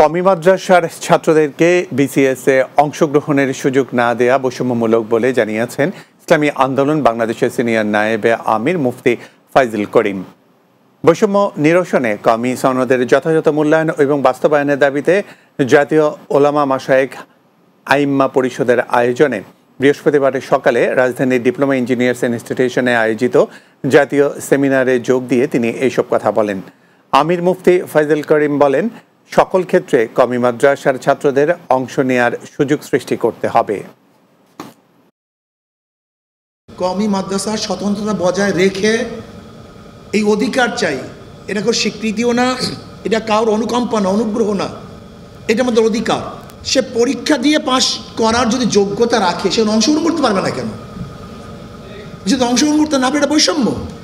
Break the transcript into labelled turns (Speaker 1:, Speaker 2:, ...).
Speaker 1: কমি মাদ্রাসার ছাত্রদেরকে এ অংশগ্রহণের সুযোগ না দেয়া বৈষম্যমূলক বলে জানিয়েছেন ইসলামী আন্দোলন বাংলাদেশের সিনিয়র নায়েবে আমির মুফতি ফাইজুল করিম বৈষম্য নিরসনে কমি সনদের যথাযথ মূল্যায়ন এবং বাস্তবায়নের দাবিতে জাতীয় ওলামা মাসায়েক আইম্মা পরিষদের আয়োজনে বৃহস্পতিবার সকালে রাজধানীর ডিপ্লোমা ইঞ্জিনিয়ার্স ইনস্টিটিউশনে আয়োজিত জাতীয় সেমিনারে যোগ দিয়ে তিনি এইসব কথা বলেন আমির মুফতি ফাইজুল করিম বলেন সকল ক্ষেত্রে কমি মাদ্রাসার ছাত্রদের অংশ নেয়ার সুযোগ সৃষ্টি করতে হবে
Speaker 2: কমি মাদ্রাসার স্বতন্ত্রতা বজায় রেখে এই অধিকার চাই এটা কোনো স্বীকৃতিও না এটা কারোর অনুকম্পা না অনুগ্রহ না এটা আমাদের অধিকার সে পরীক্ষা দিয়ে পাশ করার যদি যোগ্যতা রাখে সে অংশগ্রহণ করতে পারবে না কেন যদি অংশগ্রহণ করতে না পারে এটা বৈষম্য